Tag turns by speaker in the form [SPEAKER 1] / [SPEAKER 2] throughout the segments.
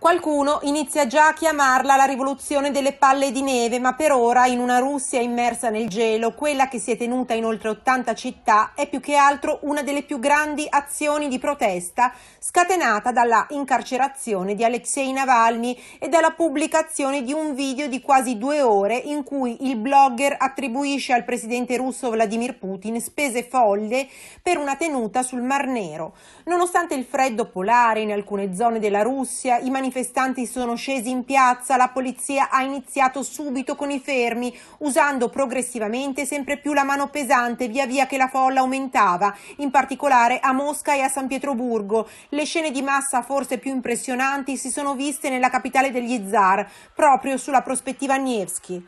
[SPEAKER 1] Qualcuno inizia già a chiamarla la rivoluzione delle palle di neve, ma per ora in una Russia immersa nel gelo, quella che si è tenuta in oltre 80 città è più che altro una delle più grandi azioni di protesta scatenata dalla incarcerazione di Alexei Navalny e dalla pubblicazione di un video di quasi due ore in cui il blogger attribuisce al presidente russo Vladimir Putin spese folle per una tenuta sul Mar Nero. Nonostante il freddo polare in alcune zone della Russia, i manifestanti manifestanti sono scesi in piazza, la polizia ha iniziato subito con i fermi, usando progressivamente sempre più la mano pesante via via che la folla aumentava, in particolare a Mosca e a San Pietroburgo. Le scene di massa forse più impressionanti si sono viste nella capitale degli zar, proprio sulla prospettiva Nevsky.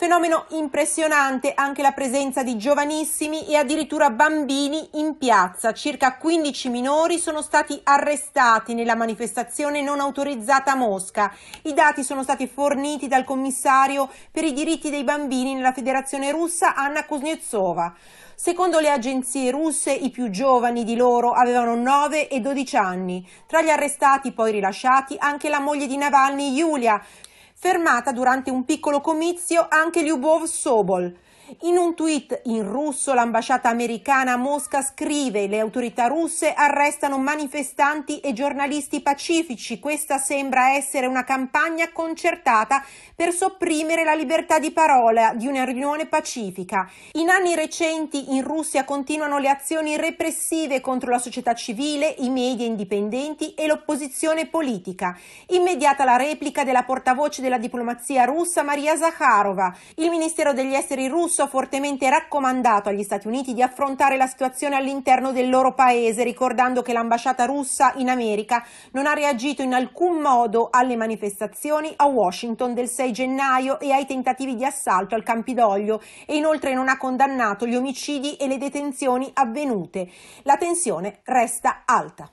[SPEAKER 1] Fenomeno impressionante anche la presenza di giovanissimi e addirittura bambini in piazza. Circa 15 minori sono stati arrestati nella manifestazione non autorizzata a Mosca. I dati sono stati forniti dal commissario per i diritti dei bambini nella Federazione russa Anna Kuznetsova. Secondo le agenzie russe, i più giovani di loro avevano 9 e 12 anni. Tra gli arrestati poi rilasciati anche la moglie di Navalny, Yulia, fermata durante un piccolo comizio anche Lyubov Sobol, in un tweet in russo l'ambasciata americana a Mosca scrive le autorità russe arrestano manifestanti e giornalisti pacifici. Questa sembra essere una campagna concertata per sopprimere la libertà di parola di una riunione pacifica. In anni recenti in Russia continuano le azioni repressive contro la società civile, i media indipendenti e l'opposizione politica. Immediata la replica della portavoce della diplomazia russa Maria Zakharova. Il ministero degli esteri russo russo ha fortemente raccomandato agli Stati Uniti di affrontare la situazione all'interno del loro paese, ricordando che l'ambasciata russa in America non ha reagito in alcun modo alle manifestazioni a Washington del 6 gennaio e ai tentativi di assalto al Campidoglio e inoltre non ha condannato gli omicidi e le detenzioni avvenute. La tensione resta alta.